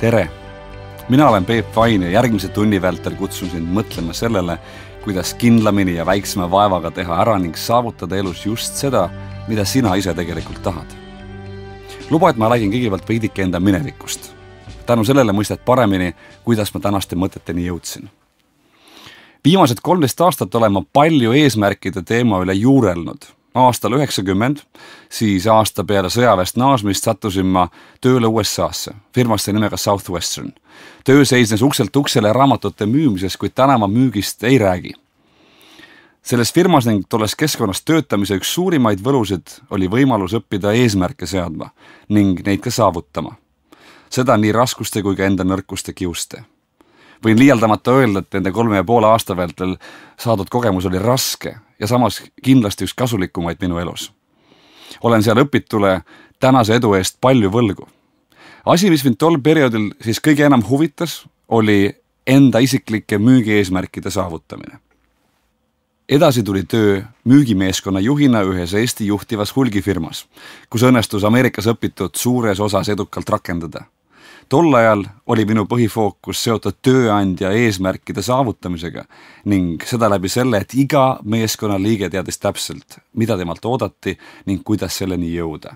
tere! mina olen Peep Vain ja järgmise tunni vältel kutsun sind mõtlema sellele, kuidas kindlamini ja väiksema vaevaga teha ära ning saavutada elus just seda, mida sina ise tegelikult tahad. luba, et ma räägin kõigepealt veidike enda minevikust. tänu sellele mõistad paremini, kuidas ma tänaste mõteteni jõudsin viimased kolmteist aastat olen ma palju eesmärkide teema üle juurelnud aastal üheksakümmend, siis aasta peale sõjaväest naasmist sattusin ma tööle USA-sse, firmasse nimega Southwestern. töö seisnes ukselt uksele raamatute müümises, kuid tänavamüügist ei räägi. selles firmas ning tolles keskkonnas töötamise üks suurimaid võlusid oli võimalus õppida eesmärke seadma ning neid ka saavutama. seda nii raskuste kui ka enda nõrkuste kiuste võin liialdamata öelda, et nende kolme ja poole aasta vältel saadud kogemus oli raske ja samas kindlasti üks kasulikumaid minu elus. olen seal õpitule tänase edu eest palju võlgu. asi, mis mind tol perioodil siis kõige enam huvitas, oli enda isiklike müügieesmärkide saavutamine. edasi tuli töö müügimeeskonna juhina ühes Eesti juhtivas hulgifirmas, kus õnnestus Ameerikas õpitud suures osas edukalt rakendada tol ajal oli minu põhifookus seotud tööandja eesmärkide saavutamisega ning seda läbi selle, et iga meeskonnaliige teadis täpselt, mida temalt oodati ning kuidas selleni jõuda.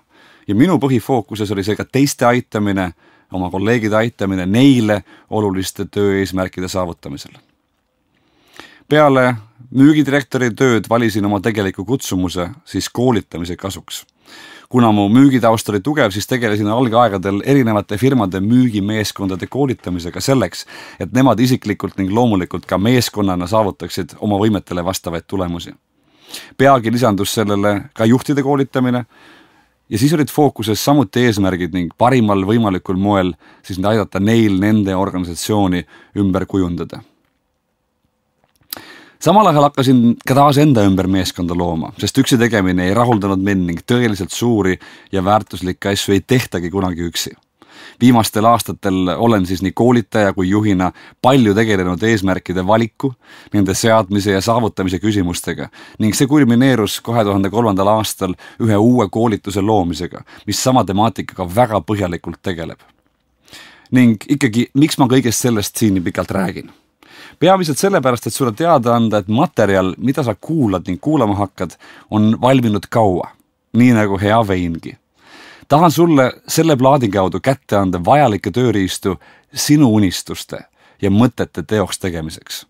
ja minu põhifookuses oli see ka teiste aitamine, oma kolleegide aitamine neile oluliste töö eesmärkide saavutamisel. peale müügidirektori tööd valisin oma tegeliku kutsumuse siis koolitamise kasuks kuna mu müügitaust oli tugev, siis tegelesin algaegadel erinevate firmade müügimeeskondade koolitamisega selleks, et nemad isiklikult ning loomulikult ka meeskonnana saavutaksid oma võimetele vastavaid tulemusi. peagi lisandus sellele ka juhtide koolitamine ja siis olid fookuses samuti eesmärgid ning parimal võimalikul moel siis aidata neil nende organisatsiooni ümber kujundada samal ajal hakkasin ka taas enda ümber meeskonda looma, sest üksi tegemine ei rahuldanud mind ning tõeliselt suuri ja väärtuslikke asju ei tehtagi kunagi üksi. viimastel aastatel olen siis nii koolitaja kui juhina palju tegelenud eesmärkide valiku, nende seadmise ja saavutamise küsimustega ning see kulmineerus kahe tuhande kolmandal aastal ühe uue koolituse loomisega, mis sama temaatikaga väga põhjalikult tegeleb. ning ikkagi, miks ma kõigest sellest siin nii pikalt räägin peamiselt sellepärast, et sulle teada anda, et materjal, mida sa kuulad ning kuulama hakkad, on valminud kaua, nii nagu hea veingi. tahan sulle selle plaadi kaudu kätte anda vajalikke tööriistu sinu unistuste ja mõtete teoks tegemiseks.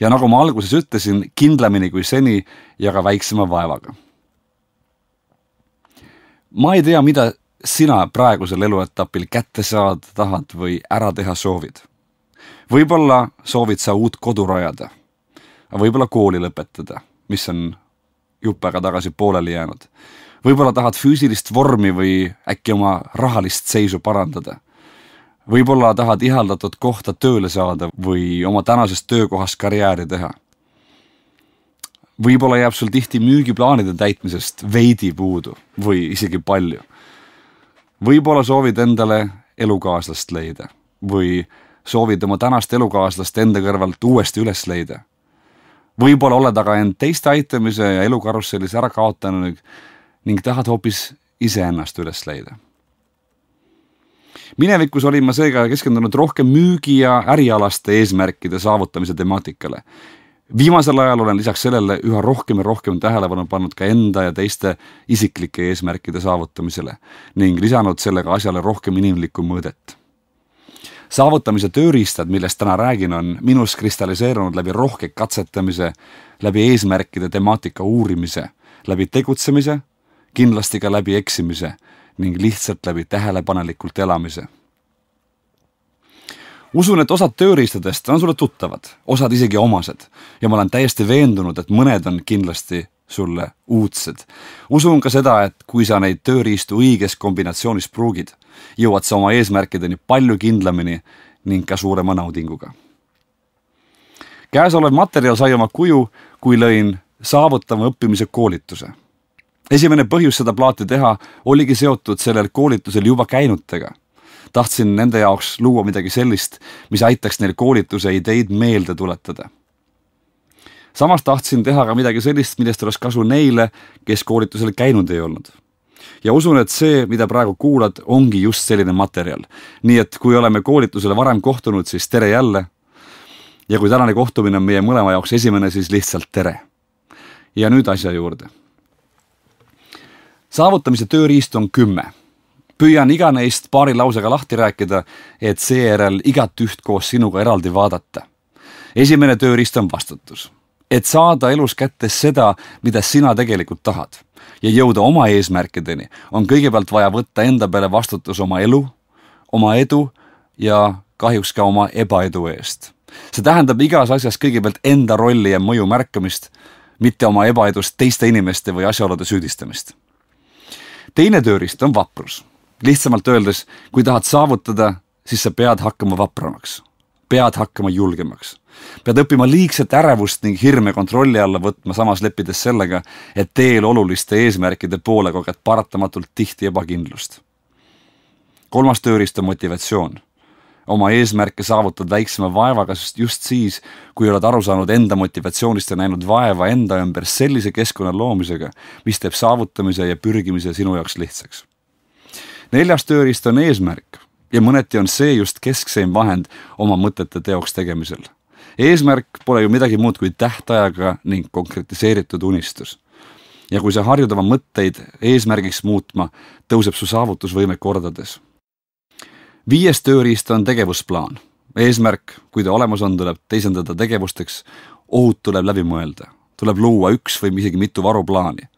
ja nagu ma alguses ütlesin, kindlamini kui seni ja ka väiksema vaevaga. ma ei tea, mida sina praegusel eluetapil kätte saada tahad või ära teha soovid võib-olla soovid sa uut kodu rajada, võib-olla kooli lõpetada, mis on jupp aega tagasi pooleli jäänud. võib-olla tahad füüsilist vormi või äkki oma rahalist seisu parandada. võib-olla tahad ihaldatud kohta tööle saada või oma tänases töökohas karjääri teha. võib-olla jääb sul tihti müügiplaanide täitmisest veidi puudu või isegi palju. võib-olla soovid endale elukaaslast leida või soovid oma tänast elukaaslast enda kõrvalt uuesti üles leida. võib-olla oled aga end teiste aitamise ja elukarussellis ära kaotanud ning tahad hoopis iseennast üles leida. minevikus olin ma seega keskendunud rohkem müügi ja ärialaste eesmärkide saavutamise temaatikale. viimasel ajal olen lisaks sellele üha rohkem ja rohkem tähelepanu pannud ka enda ja teiste isiklike eesmärkide saavutamisele ning lisanud sellega asjale rohkem inimlikku mõõdet saavutamise tööriistad, millest täna räägin, on minus kristalliseerunud läbi rohke katsetamise, läbi eesmärkide temaatika uurimise, läbi tegutsemise, kindlasti ka läbi eksimise ning lihtsalt läbi tähelepanelikult elamise usun, et osad tööriistadest on sulle tuttavad, osad isegi omased ja ma olen täiesti veendunud, et mõned on kindlasti sulle uudsed. usun ka seda, et kui sa neid tööriistu õiges kombinatsioonis pruugid, jõuad sa oma eesmärkideni palju kindlamini ning ka suurema naudinguga. käesolev materjal sai oma kuju, kui lõin saavutama õppimise koolituse. esimene põhjus seda plaati teha oligi seotud sellel koolitusel juba käinutega tahtsin nende jaoks luua midagi sellist, mis aitaks neil koolituse ideid meelde tuletada samas tahtsin teha ka midagi sellist, millest oleks kasu neile, kes koolitusel käinud ei olnud ja usun, et see, mida praegu kuulad, ongi just selline materjal. nii et kui oleme koolitusele varem kohtunud, siis tere jälle. ja kui tänane kohtumine on meie mõlema jaoks esimene, siis lihtsalt tere. ja nüüd asja juurde. saavutamise tööriist on kümme. püüan iga neist paari lausega lahti rääkida, et seejärel igat üht koos sinuga eraldi vaadata. esimene tööriist on vastutus et saada elus kätte seda, mida sina tegelikult tahad ja jõuda oma eesmärkideni, on kõigepealt vaja võtta enda peale vastutus oma elu, oma edu ja kahjuks ka oma ebaedu eest. see tähendab igas asjas kõigepealt enda rolli ja mõju märkamist, mitte oma ebaedust teiste inimeste või asjaolude süüdistamist. teine tööriist on vaprus. lihtsamalt öeldes, kui tahad saavutada, siis sa pead hakkama vapramaks pead hakkama julgemaks. pead õppima liigset ärevust ning hirme kontrolli alla võtma, samas leppides sellega, et teel oluliste eesmärkide poole koged paratamatult tihti ebakindlust. kolmas tööriist on motivatsioon. oma eesmärke saavutad väiksema vaevaga, sest just siis, kui oled aru saanud enda motivatsioonist ja näinud vaeva enda ümber sellise keskkonna loomisega, mis teeb saavutamise ja pürgimise sinu jaoks lihtsaks neljas tööriist on eesmärk ja mõneti on see just keskseim vahend oma mõtete teoks tegemisel. eesmärk pole ju midagi muud kui tähtajaga ning konkretiseeritud unistus. ja kui sa harjud oma mõtteid eesmärgiks muutma, tõuseb su saavutusvõime kordades. viies tööriist on tegevusplaan. eesmärk, kui ta olemas on, tuleb teisendada tegevusteks, ohud tuleb läbi mõelda, tuleb luua üks või isegi mitu varuplaani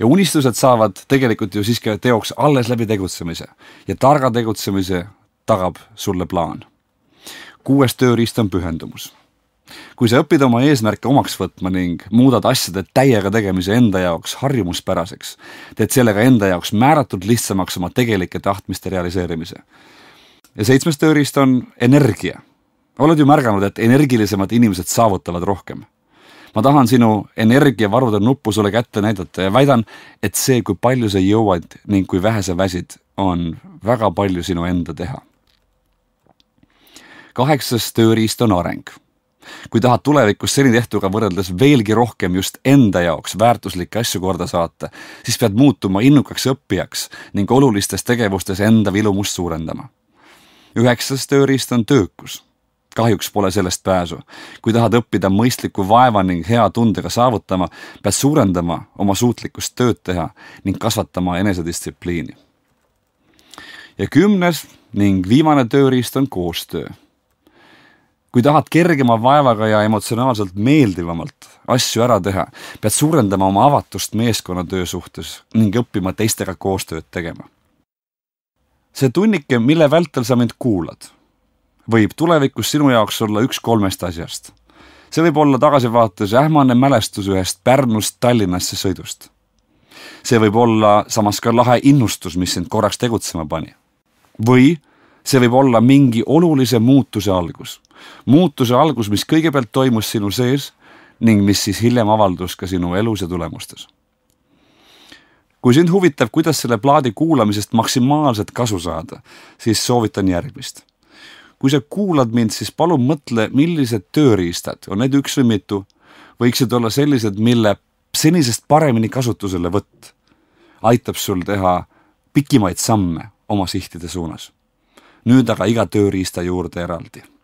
ja unistused saavad tegelikult ju siiski teoks alles läbi tegutsemise ja targa tegutsemise tagab sulle plaan. kuues tööriist on pühendumus. kui sa õpid oma eesmärke omaks võtma ning muudad asjade täiega tegemise enda jaoks harjumuspäraseks, teed sellega enda jaoks määratult lihtsamaks oma tegelike tahtmiste realiseerimise. ja seitsmes tööriist on energia oled ju märganud, et energilisemad inimesed saavutavad rohkem ma tahan sinu energiavarude nuppu sulle kätte näidata ja väidan, et see, kui palju sa jõuad ning kui vähe sa väsid, on väga palju sinu enda teha. kaheksas tööriist on areng. kui tahad tulevikus seni tehtuga võrreldes veelgi rohkem just enda jaoks väärtuslikke asju korda saata, siis pead muutuma innukaks õppijaks ning olulistes tegevustes enda vilumust suurendama. üheksas tööriist on töökus kahjuks pole sellest pääsu. kui tahad õppida mõistliku vaeva ning hea tundega saavutama, pead suurendama oma suutlikkust tööd teha ning kasvatama enesedistsipliini. ja kümnes ning viimane tööriist on koostöö. kui tahad kergema vaevaga ja emotsionaalselt meeldivamalt asju ära teha, pead suurendama oma avatust meeskonnatöö suhtes ning õppima teistega koostööd tegema. see tunnike, mille vältel sa mind kuulad võib tulevikus sinu jaoks olla üks kolmest asjast. see võib olla tagasivaates ähmane mälestus ühest Pärnust Tallinnasse sõidust. see võib olla samas ka lahe innustus, mis sind korraks tegutsema pani. või see võib olla mingi olulise muutuse algus. muutuse algus, mis kõigepealt toimus sinu sees ning mis siis hiljem avaldus ka sinu elus ja tulemustes kui sind huvitab, kuidas selle plaadi kuulamisest maksimaalselt kasu saada, siis soovitan järgmist kui sa kuulad mind, siis palun mõtle, millised tööriistad, on neid üks või mitu, võiksid olla sellised, mille senisest paremini kasutuselevõtt aitab sul teha pikimaid samme oma sihtide suunas. nüüd aga iga tööriista juurde eraldi